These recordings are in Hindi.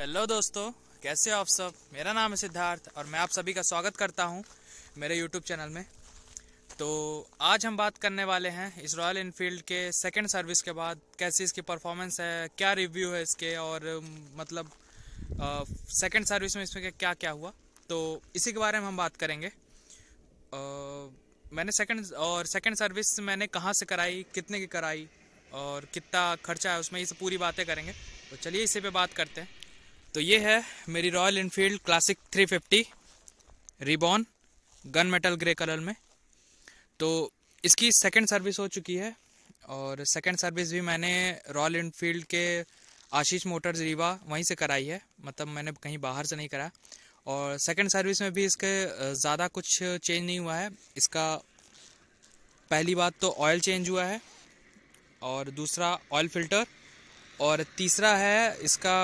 हेलो दोस्तों कैसे हो आप सब मेरा नाम है सिद्धार्थ और मैं आप सभी का स्वागत करता हूं मेरे यूट्यूब चैनल में तो आज हम बात करने वाले हैं इस रॉयल इनफील्ड के सेकंड सर्विस के बाद कैसी इसकी परफॉर्मेंस है क्या रिव्यू है इसके और मतलब सेकंड सर्विस में इसमें क्या क्या हुआ तो इसी के बारे में हम बात करेंगे आ, मैंने सेकेंड और सेकेंड सर्विस मैंने कहाँ से कराई कितने की कराई और कितना खर्चा है उसमें ये सब पूरी बातें करेंगे तो चलिए इसी पर बात करते हैं तो ये है मेरी Royal Enfield classic 350 reborn gun metal grey colour में तो इसकी सेकंड सर्विस हो चुकी है और सेकंड सर्विस भी मैंने रॉयल इनफील्ड के आशीष मोटर्स रीवा वहीं से कराई है मतलब मैंने कहीं बाहर से नहीं करा और सेकंड सर्विस में भी इसके ज़्यादा कुछ चेंज नहीं हुआ है इसका पहली बात तो ऑयल चेंज हुआ है और दूसरा ऑयल फिल्टर और तीसरा है इसका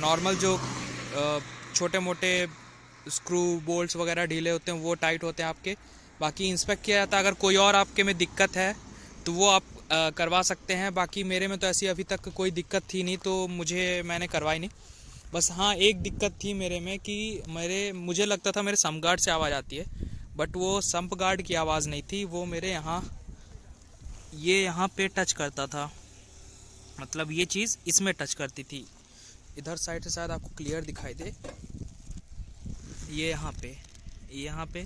नॉर्मल जो छोटे मोटे स्क्रू बोल्ट्स वगैरह ढीले होते हैं वो टाइट होते हैं आपके बाकी इंस्पेक्ट किया जाता है अगर कोई और आपके में दिक्कत है तो वो आप आ, करवा सकते हैं बाकी मेरे में तो ऐसी अभी तक कोई दिक्कत थी नहीं तो मुझे मैंने करवाई नहीं बस हाँ एक दिक्कत थी मेरे में कि मेरे मुझे लगता था मेरे सम गार्ड से आवाज़ आती है बट वो सम्प गार्ड की आवाज़ नहीं थी वो मेरे यहाँ ये यहाँ पे टच करता था मतलब ये चीज़ इसमें टच करती थी इधर साइड से शायद आपको क्लियर दिखाई दे ये यहाँ पे ये यहाँ पे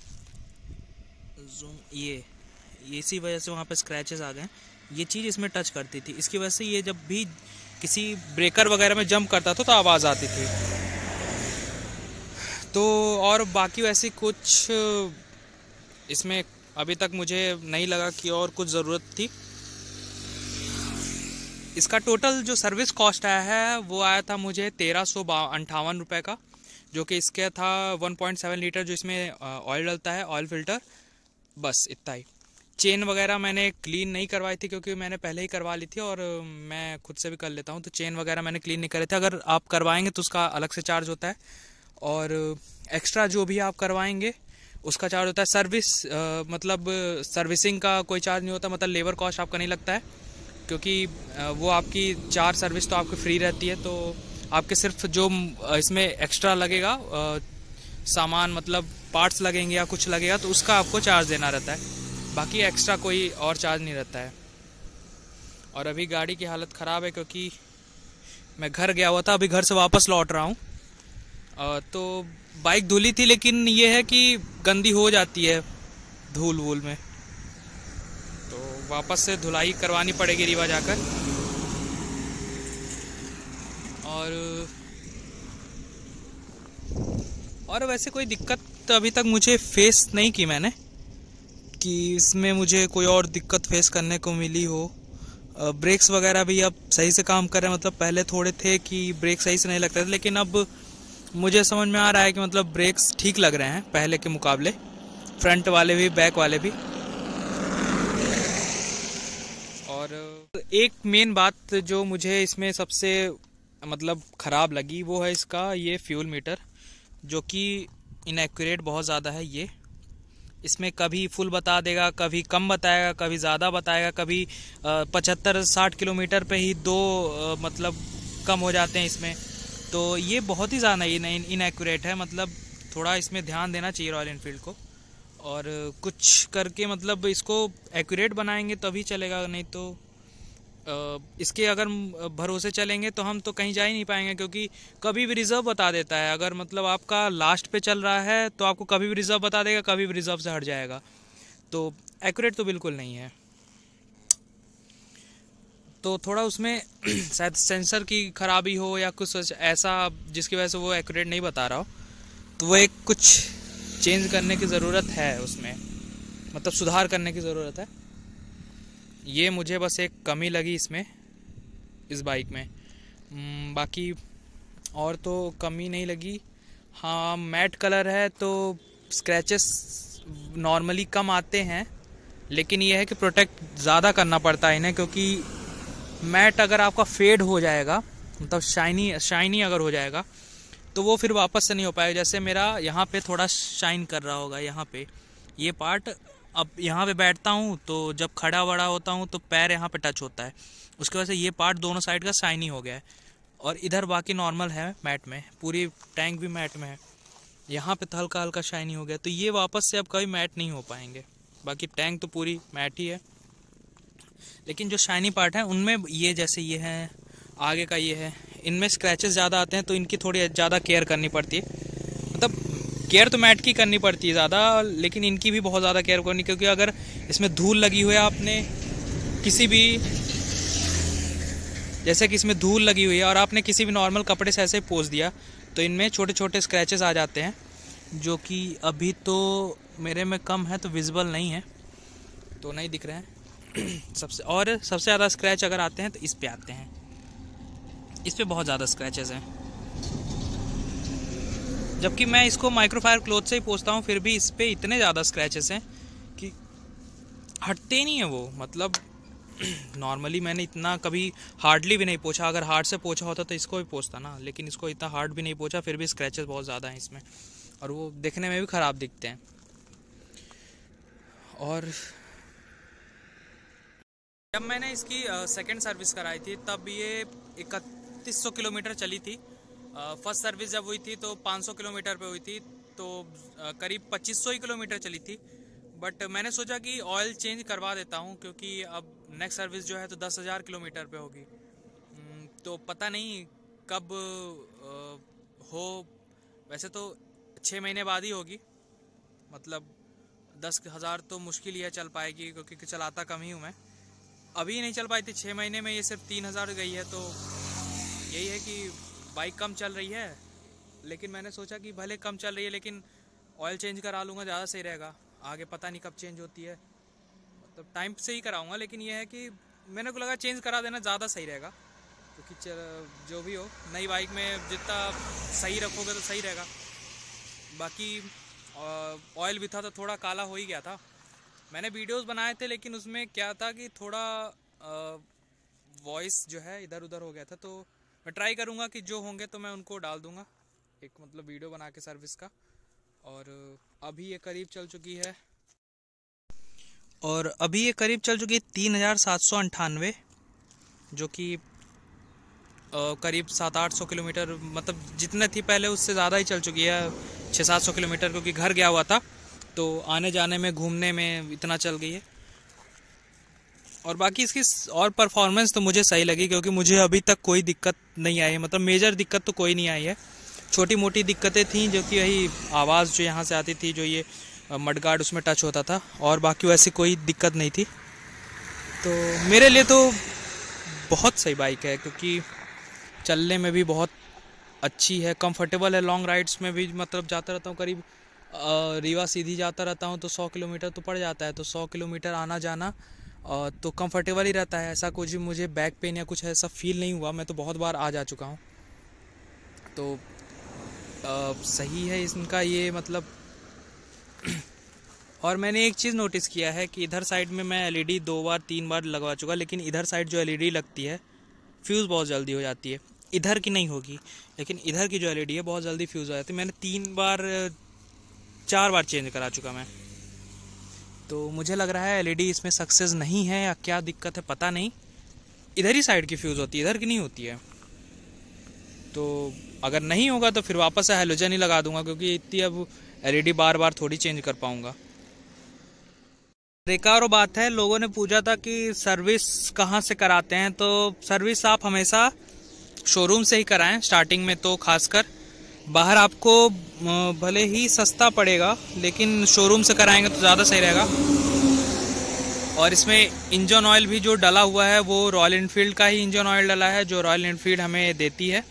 जूम ये इसी वजह से वहाँ पे स्क्रैचेस आ गए ये चीज़ इसमें टच करती थी इसकी वजह से ये जब भी किसी ब्रेकर वगैरह में जंप करता था तो आवाज़ आती थी तो और बाकी वैसे कुछ इसमें अभी तक मुझे नहीं लगा कि और कुछ ज़रूरत थी इसका टोटल जो सर्विस कॉस्ट आया है वो आया था मुझे तेरह सौ अंठावन रुपये का जो कि इसका था 1.7 लीटर जो इसमें ऑयल डलता है ऑयल फिल्टर बस इतना ही चेन वगैरह मैंने क्लीन नहीं करवाई थी क्योंकि मैंने पहले ही करवा ली थी और मैं खुद से भी कर लेता हूँ तो चेन वगैरह मैंने क्लीन नहीं करे थे अगर आप करवाएंगे तो उसका अलग से चार्ज होता है और एक्स्ट्रा जो भी आप करवाएंगे उसका चार्ज होता है सर्विस आ, मतलब सर्विसिंग का कोई चार्ज नहीं होता मतलब लेबर कॉस्ट आपका नहीं लगता है क्योंकि वो आपकी चार सर्विस तो आपकी फ्री रहती है तो आपके सिर्फ जो इसमें एक्स्ट्रा लगेगा सामान मतलब पार्ट्स लगेंगे या कुछ लगेगा तो उसका आपको चार्ज देना रहता है बाकी एक्स्ट्रा कोई और चार्ज नहीं रहता है और अभी गाड़ी की हालत ख़राब है क्योंकि मैं घर गया हुआ था अभी घर से वापस लौट रहा हूँ तो बाइक धुली थी लेकिन ये है कि गंदी हो जाती है धूल वूल में वापस से धुलाई करवानी पड़ेगी रीवा जाकर और और वैसे कोई दिक्कत अभी तक मुझे फेस नहीं की मैंने कि इसमें मुझे कोई और दिक्कत फेस करने को मिली हो ब्रेक्स वगैरह भी अब सही से काम कर रहे हैं मतलब पहले थोड़े थे कि ब्रेक सही से नहीं लगते थे लेकिन अब मुझे समझ में आ रहा है कि मतलब ब्रेक्स ठीक लग रहे हैं पहले के मुकाबले फ्रंट वाले भी बैक वाले भी एक मेन बात जो मुझे इसमें सबसे मतलब ख़राब लगी वो है इसका ये फ्यूल मीटर जो कि इनएक्यूरेट बहुत ज़्यादा है ये इसमें कभी फुल बता देगा कभी कम बताएगा कभी ज़्यादा बताएगा कभी पचहत्तर साठ किलोमीटर पे ही दो आ, मतलब कम हो जाते हैं इसमें तो ये बहुत ही ज़्यादा इन इनएक्यूरेट है मतलब थोड़ा इसमें ध्यान देना चाहिए रॉयल इनफील्ड को और कुछ करके मतलब इसको एक्यूरेट बनाएंगे तभी चलेगा नहीं तो इसके अगर भरोसे चलेंगे तो हम तो कहीं जा ही नहीं पाएंगे क्योंकि कभी भी रिज़र्व बता देता है अगर मतलब आपका लास्ट पे चल रहा है तो आपको कभी भी रिज़र्व बता देगा कभी भी रिज़र्व से हट जाएगा तो एक्यूरेट तो बिल्कुल नहीं है तो थोड़ा उसमें शायद सेंसर की ख़राबी हो या कुछ ऐसा जिसकी वजह से वो एक्यूरेट नहीं बता रहा हो तो वो एक कुछ चेंज करने की ज़रूरत है उसमें मतलब सुधार करने की ज़रूरत है ये मुझे बस एक कमी लगी इसमें इस बाइक में हम्म, बाकी और तो कमी नहीं लगी हाँ मैट कलर है तो स्क्रैचेस नॉर्मली कम आते हैं लेकिन यह है कि प्रोटेक्ट ज़्यादा करना पड़ता है इन्हें क्योंकि मैट अगर आपका फेड हो जाएगा मतलब शाइनी शाइनी अगर हो जाएगा तो वो फिर वापस से नहीं हो पाएगा जैसे मेरा यहाँ पे थोड़ा शाइन कर रहा होगा यहाँ पे ये पार्ट अब यहाँ पे बैठता हूँ तो जब खड़ा वड़ा होता हूँ तो पैर यहाँ पे टच होता है उसकी वजह से ये पार्ट दोनों साइड का शाइनी हो गया है और इधर बाकी नॉर्मल है मैट में पूरी टैंक भी मैट में है यहाँ पे तो हल्का हल्का शाइनी हो गया तो ये वापस से अब कभी मैट नहीं हो पाएंगे बाकी टैंक तो पूरी मैट ही है लेकिन जो शाइनी पार्ट है उनमें ये जैसे ये है आगे का ये है इनमें स्क्रैचेस ज़्यादा आते हैं तो इनकी थोड़ी ज़्यादा केयर करनी पड़ती है केयर तो मैट की करनी पड़ती है ज़्यादा लेकिन इनकी भी बहुत ज़्यादा केयर करनी क्योंकि अगर इसमें धूल लगी हुई है आपने किसी भी जैसे कि इसमें धूल लगी हुई है और आपने किसी भी नॉर्मल कपड़े से ऐसे पोस दिया तो इनमें छोटे छोटे स्क्रैचेस आ जाते हैं जो कि अभी तो मेरे में कम है तो विजिबल नहीं है तो नहीं दिख रहे हैं सबसे और सबसे ज़्यादा स्क्रैच अगर आते हैं तो इस पर आते हैं इस पर बहुत ज़्यादा स्क्रैचेज हैं जबकि मैं इसको माइक्रोफायर क्लोथ से ही पोसता हूँ फिर भी इस पर इतने ज़्यादा स्क्रैचेस हैं कि हटते नहीं है वो मतलब नॉर्मली मैंने इतना कभी हार्डली भी नहीं पोछा अगर हार्ड से पोछा होता तो इसको भी पोछता ना लेकिन इसको इतना हार्ड भी नहीं पोछा फिर भी स्क्रैचेस बहुत ज़्यादा हैं इसमें और वो देखने में भी ख़राब दिखते हैं और जब मैंने इसकी सेकेंड सर्विस कराई थी तब ये इकतीस सौ किलोमीटर चली थी फर्स्ट सर्विस जब हुई थी तो 500 किलोमीटर पे हुई थी तो करीब 2500 ही किलोमीटर चली थी बट मैंने सोचा कि ऑयल चेंज करवा देता हूँ क्योंकि अब नेक्स्ट सर्विस जो है तो दस हज़ार किलोमीटर पे होगी हम्म, तो पता नहीं कब हो वैसे तो छः महीने बाद ही होगी मतलब दस हज़ार तो मुश्किल ही है चल पाएगी क्योंकि चलाता कम ही हूँ मैं अभी नहीं चल पाई थी छः महीने में ये सिर्फ तीन हज़ार गई है तो यही है कि बाइक कम चल रही है लेकिन मैंने सोचा कि भले कम चल रही है लेकिन ऑयल चेंज करा लूँगा ज़्यादा सही रहेगा आगे पता नहीं कब चेंज होती है मतलब टाइम से ही कराऊँगा लेकिन यह है कि मैंने को लगा चेंज करा देना ज़्यादा सही रहेगा क्योंकि तो जो भी हो नई बाइक में जितना सही रखोगे तो सही रहेगा बाकी ऑयल भी था तो थोड़ा काला हो ही गया था मैंने वीडियोस बनाए थे लेकिन उसमें क्या था कि थोड़ा वॉइस जो है इधर उधर हो गया था तो मैं ट्राई करूँगा कि जो होंगे तो मैं उनको डाल दूँगा एक मतलब वीडियो बना के सर्विस का और अभी ये करीब चल चुकी है और अभी ये करीब चल चुकी है तीन हज़ार सात सौ अंठानवे जो कि करीब सात आठ सौ किलोमीटर मतलब जितने थी पहले उससे ज़्यादा ही चल चुकी है छः सात सौ किलोमीटर क्योंकि घर गया हुआ था तो आने जाने में घूमने में इतना चल गई है और बाकी इसकी और परफॉर्मेंस तो मुझे सही लगी क्योंकि मुझे अभी तक कोई दिक्कत नहीं आई है मतलब मेजर दिक्कत तो कोई नहीं आई है छोटी मोटी दिक्कतें थी जो कि यही आवाज़ जो यहाँ से आती थी जो ये मड गार्ड उसमें टच होता था और बाकी वैसी कोई दिक्कत नहीं थी तो मेरे लिए तो बहुत सही बाइक है क्योंकि चलने में भी बहुत अच्छी है कंफर्टेबल है लॉन्ग राइड्स में भी मतलब जाता रहता हूँ करीब रीवा सीधी जाता रहता हूँ तो सौ किलोमीटर तो पड़ जाता है तो सौ किलोमीटर आना जाना तो कंफर्टेबल ही रहता है ऐसा कुछ मुझे बैक पेन या कुछ ऐसा फील नहीं हुआ मैं तो बहुत बार आ जा चुका हूँ तो आ, सही है इनका ये मतलब और मैंने एक चीज़ नोटिस किया है कि इधर साइड में मैं एलईडी e दो बार तीन बार लगवा चुका लेकिन इधर साइड जो एलईडी e लगती है फ्यूज़ बहुत जल्दी हो जाती है इधर की नहीं होगी लेकिन इधर की जो एलईडी e है बहुत जल्दी फ्यूज़ हो जाती है मैंने तीन बार चार बार चेंज करा चुका मैं तो मुझे लग रहा है एलईडी e इसमें सक्सेस नहीं है या क्या दिक्कत है पता नहीं इधर ही साइड की फ्यूज़ होती है इधर की नहीं होती है तो अगर नहीं होगा तो फिर वापस हेलोजन ही लगा दूंगा क्योंकि इतनी अब एलईडी e बार बार थोड़ी चेंज कर पाऊंगा एक और बात है लोगों ने पूछा था कि सर्विस कहाँ से कराते हैं तो सर्विस आप हमेशा शोरूम से ही कराएं स्टार्टिंग में तो खासकर बाहर आपको भले ही सस्ता पड़ेगा लेकिन शोरूम से कराएंगे तो ज़्यादा सही रहेगा और इसमें इंजन ऑयल भी जो डला हुआ है वो रॉयल इनफील्ड का ही इंजन ऑयल डला है जो रॉयल इनफील्ड हमें देती है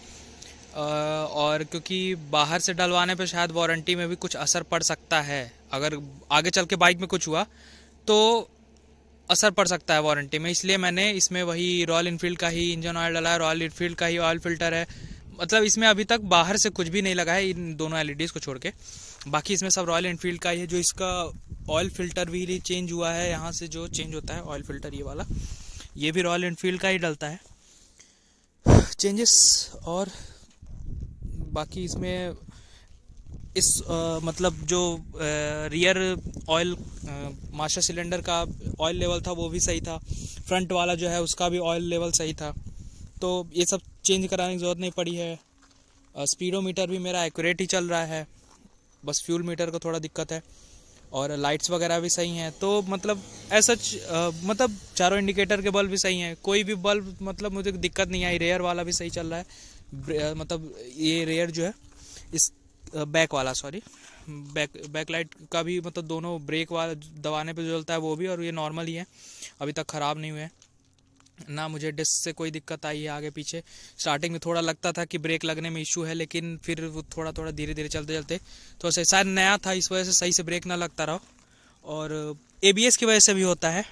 और क्योंकि बाहर से डलवाने पे शायद वारंटी में भी कुछ असर पड़ सकता है अगर आगे चल के बाइक में कुछ हुआ तो असर पड़ सकता है वारंटी में इसलिए मैंने इसमें वही रॉयल इनफील्ड का ही इंजन ऑयल डला है रॉयल इनफील्ड का ही ऑयल फिल्टर है मतलब इसमें अभी तक बाहर से कुछ भी नहीं लगा है इन दोनों एल e को छोड़ के बाकी इसमें सब रॉयल इनफील्ड का ही है जो इसका ऑयल फिल्टर भी चेंज हुआ है यहाँ से जो चेंज होता है ऑयल फिल्टर ये वाला ये भी रॉयल इनफील्ड का ही डलता है चेंजेस और बाकी इसमें इस आ, मतलब जो आ, रियर ऑयल मास्टर सिलेंडर का ऑयल लेवल था वो भी सही था फ्रंट वाला जो है उसका भी ऑयल लेवल सही था तो ये सब चेंज कराने की ज़रूरत नहीं पड़ी है स्पीडोमीटर भी मेरा एक्यूरेट ही चल रहा है बस फ्यूल मीटर को थोड़ा दिक्कत है और लाइट्स वगैरह भी सही हैं तो मतलब ऐसा मतलब चारों इंडिकेटर के बल्ब भी सही हैं कोई भी बल्ब मतलब मुझे दिक्कत नहीं आई रेयर वाला भी सही चल रहा है मतलब ये रेयर जो है इस बैक वाला सॉरी बैक बैक लाइट का भी मतलब दोनों ब्रेक वाला दबाने पे जो चलता है वो भी और ये नॉर्मल ही है अभी तक ख़राब नहीं हुए हैं ना मुझे डिस्क से कोई दिक्कत आई है आगे पीछे स्टार्टिंग में थोड़ा लगता था कि ब्रेक लगने में इशू है लेकिन फिर वो थोड़ा थोड़ा धीरे धीरे चलते चलते तो ऐसे शायद नया था इस वजह से सही से ब्रेक ना लगता रहो और ए की वजह से भी होता है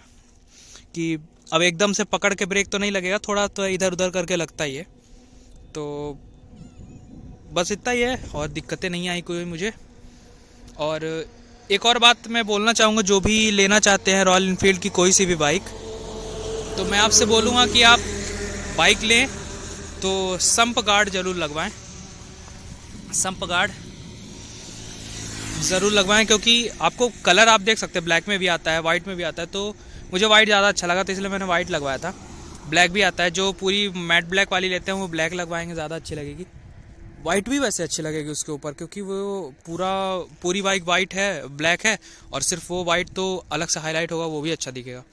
कि अब एकदम से पकड़ के ब्रेक तो नहीं लगेगा थोड़ा तो इधर उधर करके लगता ही है तो बस इतना ही है और दिक्कतें नहीं आई कोई मुझे और एक और बात मैं बोलना चाहूँगा जो भी लेना चाहते हैं रॉयल इनफील्ड की कोई सी भी बाइक तो मैं आपसे बोलूँगा कि आप बाइक लें तो संप गार्ड ज़रूर लगवाएं संप गार्ड ज़रूर लगवाएं क्योंकि आपको कलर आप देख सकते हैं ब्लैक में भी आता है वाइट में भी आता है तो मुझे वाइट ज़्यादा अच्छा लगा था तो इसलिए मैंने वाइट लगवाया था ब्लैक भी आता है जो पूरी मैट ब्लैक वाली लेते हैं वो ब्लैक लगवाएंगे ज़्यादा अच्छी लगेगी वाइट भी वैसे अच्छी लगेगी उसके ऊपर क्योंकि वो पूरा पूरी बाइक वाइट है ब्लैक है और सिर्फ वो वाइट तो अलग से हाईलाइट होगा वो भी अच्छा दिखेगा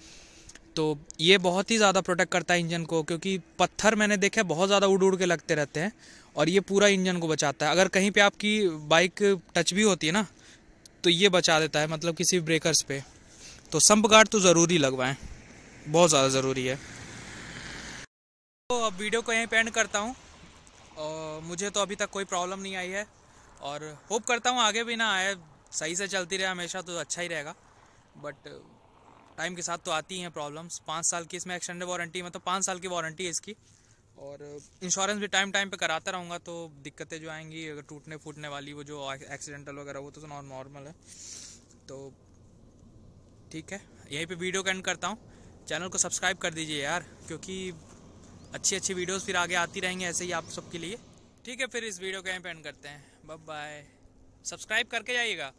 तो ये बहुत ही ज़्यादा प्रोटेक्ट करता है इंजन को क्योंकि पत्थर मैंने देखे बहुत ज़्यादा उड़ उड़ के लगते रहते हैं और ये पूरा इंजन को बचाता है अगर कहीं पे आपकी बाइक टच भी होती है ना तो ये बचा देता है मतलब किसी ब्रेकर्स पे तो संप गार्ड तो ज़रूरी लगवाएं बहुत ज़्यादा ज़रूरी है तो अब वीडियो को यहीं पेंड करता हूँ और मुझे तो अभी तक कोई प्रॉब्लम नहीं आई है और होप करता हूँ आगे भी ना आए सही से चलती रहे हमेशा तो अच्छा ही रहेगा बट टाइम के साथ तो आती हैं प्रॉब्लम्स पाँच साल की इसमें एक्सटेंडेड वारंटी मतलब पाँच साल की वारंटी है इसकी और इंश्योरेंस भी टाइम टाइम पे कराता रहूँगा तो दिक्कतें जो आएंगी अगर टूटने फूटने वाली वो जो एक्सीडेंटल वगैरह वो तो नॉर्मल तो है तो ठीक है यहीं पे वीडियो का एंड करता हूँ चैनल को सब्सक्राइब कर दीजिए यार क्योंकि अच्छी अच्छी वीडियोस फिर आगे आती रहेंगी ऐसे ही आप सबके लिए ठीक है फिर इस वीडियो का यहीं पर एंड करते हैं बब बाय सब्सक्राइब करके जाइएगा